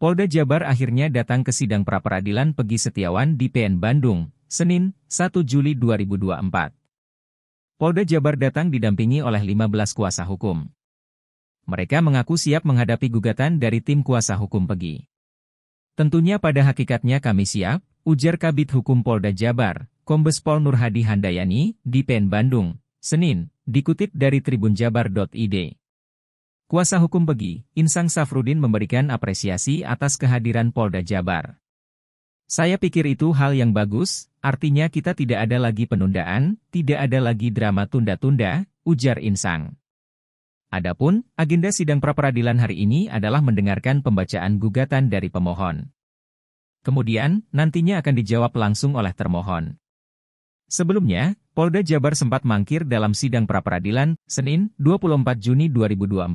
Polda Jabar akhirnya datang ke sidang pra peradilan Pegi Setiawan di PN Bandung, Senin, 1 Juli 2024. Polda Jabar datang didampingi oleh 15 kuasa hukum. Mereka mengaku siap menghadapi gugatan dari tim kuasa hukum Pegi. Tentunya pada hakikatnya kami siap, ujar Kabit Hukum Polda Jabar, Kombes Pol Nurhadi Handayani, di PN Bandung, Senin, dikutip dari tribunjabar.id. Kuasa hukum Begi, Insang Safrudin memberikan apresiasi atas kehadiran Polda Jabar. Saya pikir itu hal yang bagus, artinya kita tidak ada lagi penundaan, tidak ada lagi drama tunda-tunda, ujar Insang. Adapun, agenda sidang pra peradilan hari ini adalah mendengarkan pembacaan gugatan dari pemohon. Kemudian, nantinya akan dijawab langsung oleh termohon. Sebelumnya, Polda Jabar sempat mangkir dalam sidang pra peradilan, Senin, 24 Juni 2024.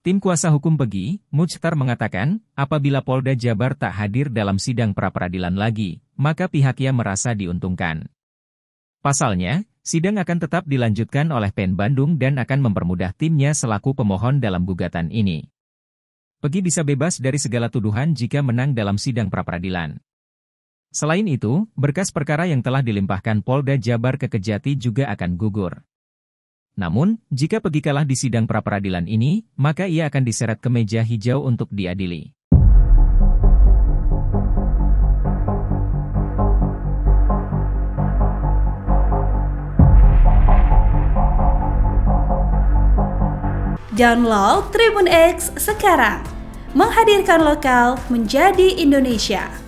Tim kuasa hukum Pegi, Mujtar mengatakan, apabila Polda Jabar tak hadir dalam sidang pra peradilan lagi, maka pihaknya merasa diuntungkan. Pasalnya, sidang akan tetap dilanjutkan oleh PEN Bandung dan akan mempermudah timnya selaku pemohon dalam gugatan ini. Pegi bisa bebas dari segala tuduhan jika menang dalam sidang pra peradilan. Selain itu, berkas perkara yang telah dilimpahkan Polda Jabar ke Kejati juga akan gugur. Namun, jika pergi kalah di sidang pra peradilan ini, maka ia akan diseret ke meja hijau untuk diadili. Download Tribun X sekarang, menghadirkan lokal menjadi Indonesia.